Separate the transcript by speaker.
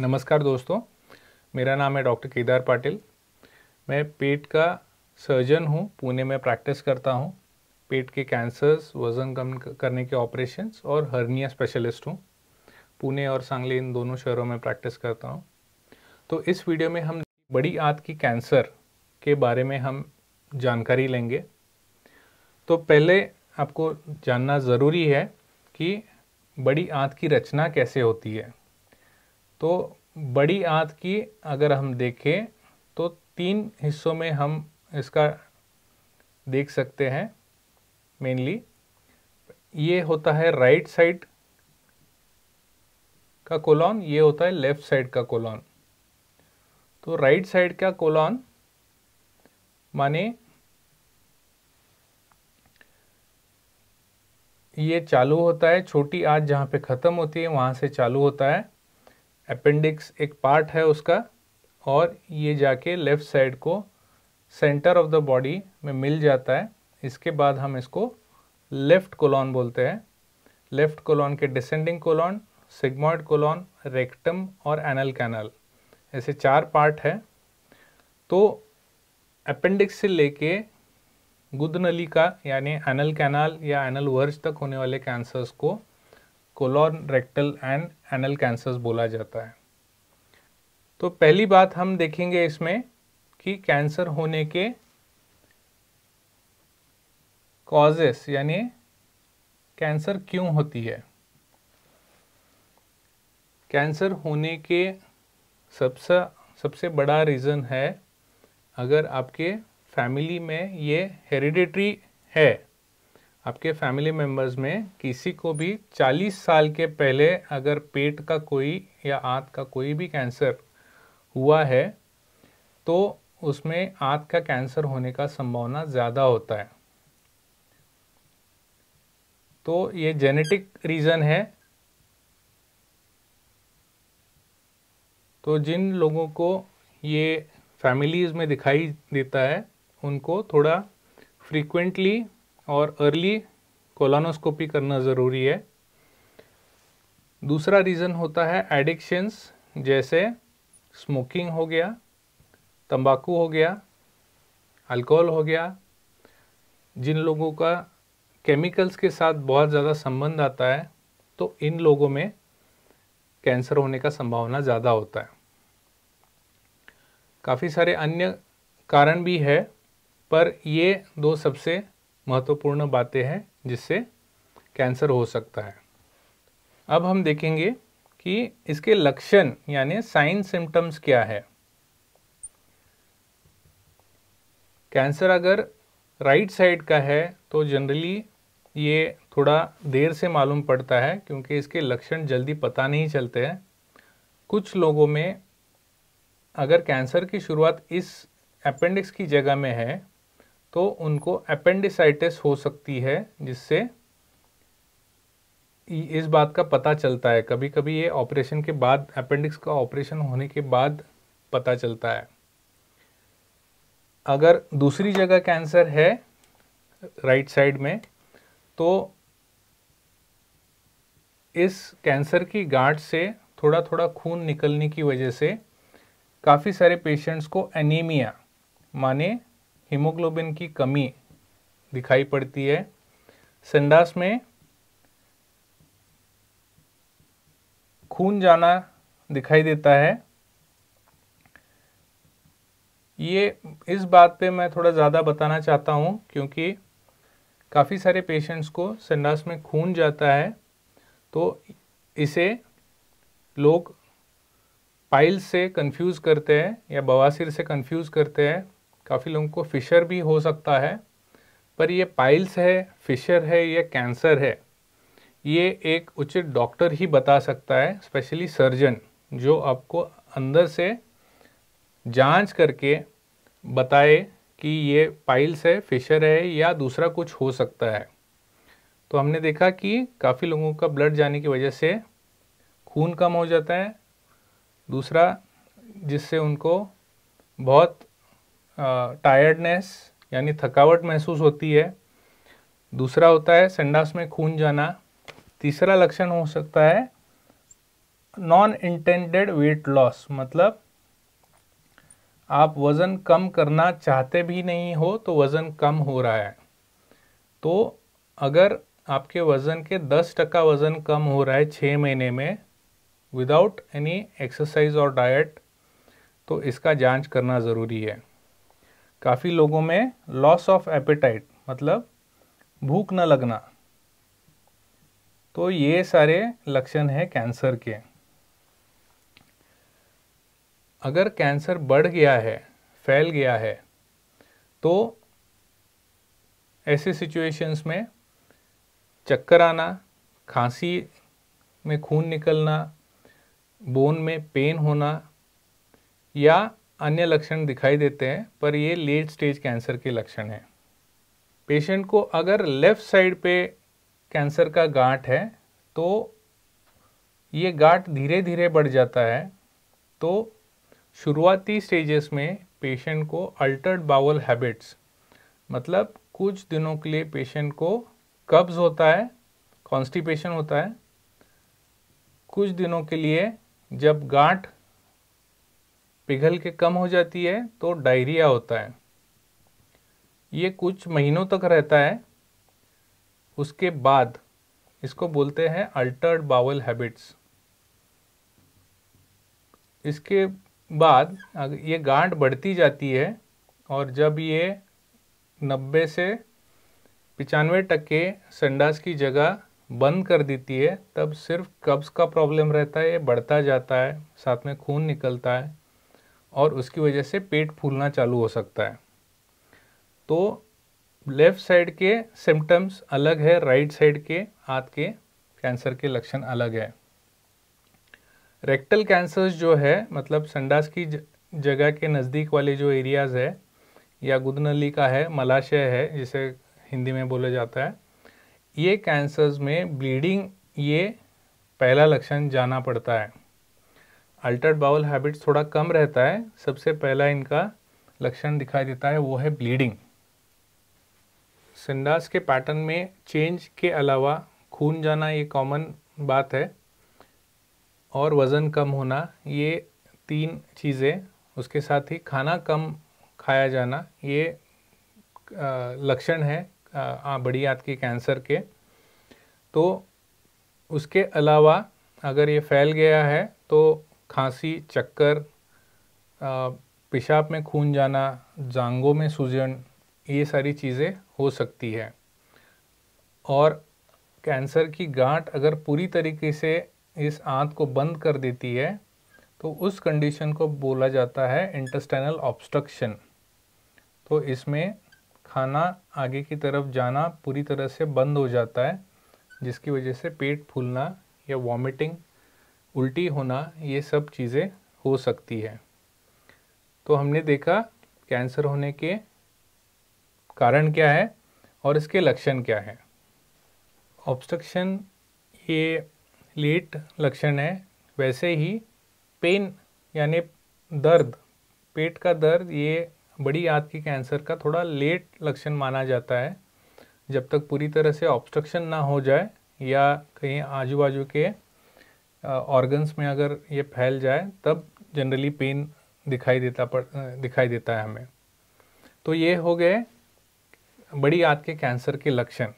Speaker 1: नमस्कार दोस्तों मेरा नाम है डॉक्टर केदार पाटिल मैं पेट का सर्जन हूँ पुणे में प्रैक्टिस करता हूँ पेट के कैंसर्स वज़न कम करने के ऑपरेशंस और हर्निया स्पेशलिस्ट हूँ पुणे और सांगली इन दोनों शहरों में प्रैक्टिस करता हूँ तो इस वीडियो में हम बड़ी आंत की कैंसर के बारे में हम जानकारी लेंगे तो पहले आपको जानना ज़रूरी है कि बड़ी आंत की रचना कैसे होती है तो बड़ी आँत की अगर हम देखें तो तीन हिस्सों में हम इसका देख सकते हैं मेनली ये होता है राइट साइड का कोलॉन ये होता है लेफ्ट साइड का कोलॉन तो राइट साइड का कोलॉन माने ये चालू होता है छोटी आँच जहाँ पे ख़त्म होती है वहाँ से चालू होता है अपेंडिक्स एक पार्ट है उसका और ये जाके लेफ़्ट साइड को सेंटर ऑफ द बॉडी में मिल जाता है इसके बाद हम इसको लेफ़्ट कोलॉन बोलते हैं लेफ़्ट कोलॉन के descending colon sigmoid colon rectum और एनल कैनल ऐसे चार पार्ट है तो अपेंडिक्स से लेके गुद नली का यानी एनल कैनाल या एनल वर्ज तक होने वाले कैंसर्स को colon rectal and anal cancers बोला जाता है तो पहली बात हम देखेंगे इसमें कि कैंसर होने के कॉजेस यानी कैंसर क्यों होती है कैंसर होने के सबसे सबसे बड़ा रीज़न है अगर आपके फैमिली में ये हेरिडिटरी है आपके फैमिली मेम्बर्स में किसी को भी 40 साल के पहले अगर पेट का कोई या आँत का कोई भी कैंसर हुआ है तो उसमें आँत का कैंसर होने का संभावना ज़्यादा होता है तो ये जेनेटिक रीज़न है तो जिन लोगों को ये फैमिलीज़ में दिखाई देता है उनको थोड़ा फ्रीक्वेंटली और अर्ली कोलानोस्कोपी करना ज़रूरी है दूसरा रीज़न होता है एडिक्शंस जैसे स्मोकिंग हो गया तंबाकू हो गया अल्कोहल हो गया जिन लोगों का केमिकल्स के साथ बहुत ज़्यादा संबंध आता है तो इन लोगों में कैंसर होने का संभावना ज़्यादा होता है काफ़ी सारे अन्य कारण भी है पर ये दो सबसे महत्वपूर्ण बातें हैं जिससे कैंसर हो सकता है अब हम देखेंगे कि इसके लक्षण यानी साइन सिम्टम्स क्या है कैंसर अगर राइट साइड का है तो जनरली ये थोड़ा देर से मालूम पड़ता है क्योंकि इसके लक्षण जल्दी पता नहीं चलते हैं कुछ लोगों में अगर कैंसर की शुरुआत इस अपेंडिक्स की जगह में है तो उनको अपेंडिसाइटिस हो सकती है जिससे इस बात का पता चलता है कभी कभी ये ऑपरेशन के बाद अपेंडिक्स का ऑपरेशन होने के बाद पता चलता है अगर दूसरी जगह कैंसर है राइट साइड में तो इस कैंसर की गांठ से थोड़ा थोड़ा खून निकलने की वजह से काफ़ी सारे पेशेंट्स को एनीमिया माने हीमोग्लोबिन की कमी दिखाई पड़ती है संडास में खून जाना दिखाई देता है ये इस बात पे मैं थोड़ा ज़्यादा बताना चाहता हूँ क्योंकि काफ़ी सारे पेशेंट्स को संडास में खून जाता है तो इसे लोग पाइल्स से कंफ्यूज करते हैं या बवासिर से कंफ्यूज करते हैं काफ़ी लोगों को फिशर भी हो सकता है पर ये पाइल्स है फिशर है या कैंसर है ये एक उचित डॉक्टर ही बता सकता है स्पेशली सर्जन जो आपको अंदर से जांच करके बताए कि ये पाइल्स है फिशर है या दूसरा कुछ हो सकता है तो हमने देखा कि काफ़ी लोगों का ब्लड जाने की वजह से खून कम हो जाता है दूसरा जिससे उनको बहुत टायर्डनेस यानी थकावट महसूस होती है दूसरा होता है संडास में खून जाना तीसरा लक्षण हो सकता है नॉन इंटेंडेड वेट लॉस मतलब आप वज़न कम करना चाहते भी नहीं हो तो वज़न कम हो रहा है तो अगर आपके वज़न के दस टका वज़न कम हो रहा है छः महीने में विदाउट एनी एक्सरसाइज और डाइट तो इसका जांच करना ज़रूरी है काफ़ी लोगों में लॉस ऑफ एपेटाइट मतलब भूख न लगना तो ये सारे लक्षण हैं कैंसर के अगर कैंसर बढ़ गया है फैल गया है तो ऐसे सिचुएशंस में चक्कर आना खांसी में खून निकलना बोन में पेन होना या अन्य लक्षण दिखाई देते हैं पर ये लेट स्टेज कैंसर के लक्षण हैं पेशेंट को अगर लेफ़्ट साइड पे कैंसर का गांठ है तो ये गांठ धीरे धीरे बढ़ जाता है तो शुरुआती स्टेजेस में पेशेंट को अल्टर्ड बाउल हैबिट्स मतलब कुछ दिनों के लिए पेशेंट को कब्ज होता है कॉन्स्टिपेशन होता है कुछ दिनों के लिए जब गांठ पिघल के कम हो जाती है तो डायरिया होता है ये कुछ महीनों तक रहता है उसके बाद इसको बोलते हैं अल्टर्ड बावल हैबिट्स इसके बाद ये गांठ बढ़ती जाती है और जब ये नब्बे से पचानवे टक्के संडास की जगह बंद कर देती है तब सिर्फ कब्ज़ का प्रॉब्लम रहता है ये बढ़ता जाता है साथ में खून निकलता है और उसकी वजह से पेट फूलना चालू हो सकता है तो लेफ़्ट साइड के सिम्टम्स अलग है राइट साइड के हाथ के कैंसर के लक्षण अलग है रेक्टल कैंसर्स जो है मतलब संडास की जगह के नज़दीक वाले जो एरियाज़ है या गुदनली का है मलाशय है जिसे हिंदी में बोला जाता है ये कैंसर्स में ब्लीडिंग ये पहला लक्षण जाना पड़ता है अल्टर्ड बाउल हैबिट्स थोड़ा कम रहता है सबसे पहला इनका लक्षण दिखाई देता है वो है ब्लीडिंग सिंडास के पैटर्न में चेंज के अलावा खून जाना ये कॉमन बात है और वज़न कम होना ये तीन चीज़ें उसके साथ ही खाना कम खाया जाना ये लक्षण है आ, बड़ी आंत के कैंसर के तो उसके अलावा अगर ये फैल गया है तो खांसी चक्कर पेशाब में खून जाना जांगों में सूजन ये सारी चीज़ें हो सकती है और कैंसर की गांठ अगर पूरी तरीके से इस आंत को बंद कर देती है तो उस कंडीशन को बोला जाता है इंटस्टाइनल ऑब्स्ट्रक्शन तो इसमें खाना आगे की तरफ जाना पूरी तरह से बंद हो जाता है जिसकी वजह से पेट फूलना या वॉमिटिंग उल्टी होना ये सब चीज़ें हो सकती है तो हमने देखा कैंसर होने के कारण क्या है और इसके लक्षण क्या है ऑब्स्ट्रक्शन ये लेट लक्षण है वैसे ही पेन यानी दर्द पेट का दर्द ये बड़ी आँत के कैंसर का थोड़ा लेट लक्षण माना जाता है जब तक पूरी तरह से ऑब्स्ट्रक्शन ना हो जाए या कहीं आजू बाजू के ऑर्गन्स में अगर ये फैल जाए तब जनरली पेन दिखाई देता पड़ दिखाई देता है हमें तो ये हो गए बड़ी आँत के कैंसर के लक्षण